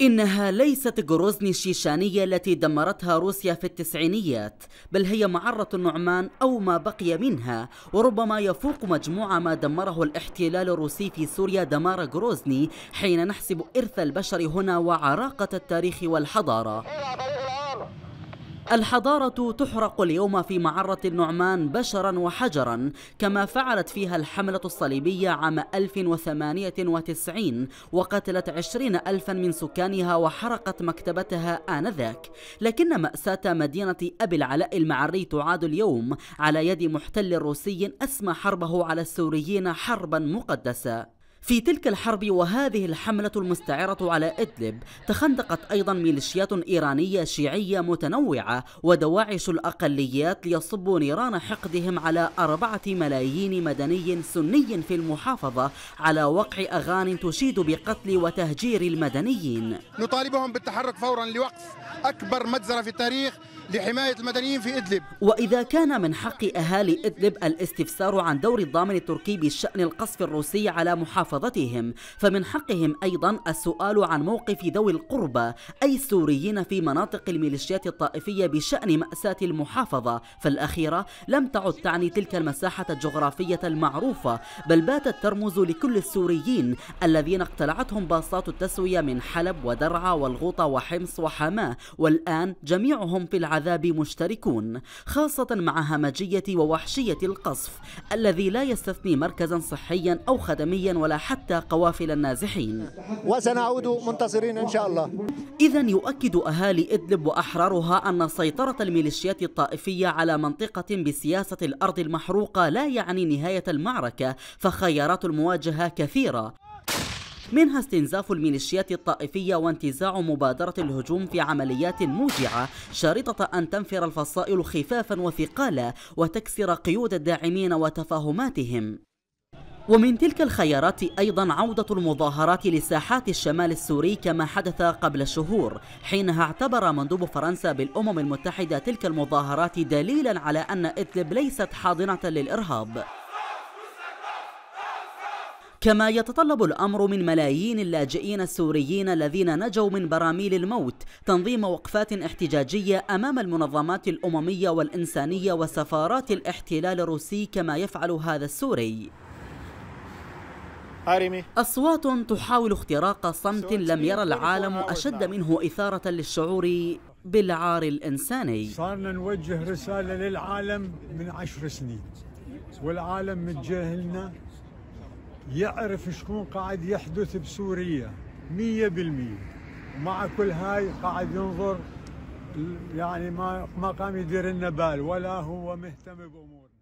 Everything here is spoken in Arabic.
إنها ليست غروزني الشيشانية التي دمرتها روسيا في التسعينيات بل هي معرة النعمان أو ما بقي منها وربما يفوق مجموع ما دمره الاحتلال الروسي في سوريا دمار غروزني حين نحسب إرث البشر هنا وعراقة التاريخ والحضارة الحضارة تحرق اليوم في معرة النعمان بشرا وحجرا كما فعلت فيها الحملة الصليبية عام 1098 وقتلت عشرين ألفا من سكانها وحرقت مكتبتها آنذاك لكن مأساة مدينة أبي العلاء المعري تعاد اليوم على يد محتل روسي أسمى حربه على السوريين حربا مقدسة في تلك الحرب وهذه الحملة المستعرة على إدلب تخندقت أيضا ميليشيات إيرانية شيعية متنوعة ودواعش الأقليات ليصبوا نيران حقدهم على أربعة ملايين مدني سني في المحافظة على وقع أغان تشيد بقتل وتهجير المدنيين نطالبهم بالتحرك فورا لوقف أكبر مجزرة في التاريخ لحماية المدنيين في إدلب وإذا كان من حق أهالي إدلب الاستفسار عن دور الضامن التركي بشأن القصف الروسي على محافظتهم فمن حقهم أيضا السؤال عن موقف ذوي القربى أي السوريين في مناطق الميليشيات الطائفية بشأن مأساة المحافظة فالأخيرة لم تعد تعني تلك المساحة الجغرافية المعروفة بل باتت ترمز لكل السوريين الذين اقتلعتهم باصات التسوية من حلب ودرعا والغوطة وحمص وحماة والآن جميعهم في العالم العذاب مشتركون خاصة مع همجية ووحشية القصف الذي لا يستثني مركزا صحيا أو خدميا ولا حتى قوافل النازحين وسنعود منتصرين إن شاء الله إذا يؤكد أهالي إدلب وأحرارها أن سيطرة الميليشيات الطائفية على منطقة بسياسة الأرض المحروقة لا يعني نهاية المعركة فخيارات المواجهة كثيرة منها استنزاف الميليشيات الطائفية وانتزاع مبادرة الهجوم في عمليات موجعة شريطة أن تنفر الفصائل خفافا وثقالا وتكسر قيود الداعمين وتفاهماتهم ومن تلك الخيارات أيضا عودة المظاهرات لساحات الشمال السوري كما حدث قبل شهور حينها اعتبر مندوب فرنسا بالأمم المتحدة تلك المظاهرات دليلا على أن إدلب ليست حاضنة للإرهاب كما يتطلب الأمر من ملايين اللاجئين السوريين الذين نجوا من براميل الموت تنظيم وقفات احتجاجية أمام المنظمات الأممية والإنسانية وسفارات الاحتلال الروسي كما يفعل هذا السوري أصوات تحاول اختراق صمت لم يرى العالم أشد نعم. منه إثارة للشعور بالعار الإنساني صارنا نوجه رسالة للعالم من عشر سنين والعالم متجاهلنا يعرف شكون قاعد يحدث بسوريا مية بالمية ومع كل هاي قاعد ينظر يعني ما ما قام يدير لنا بال ولا هو مهتم بامورنا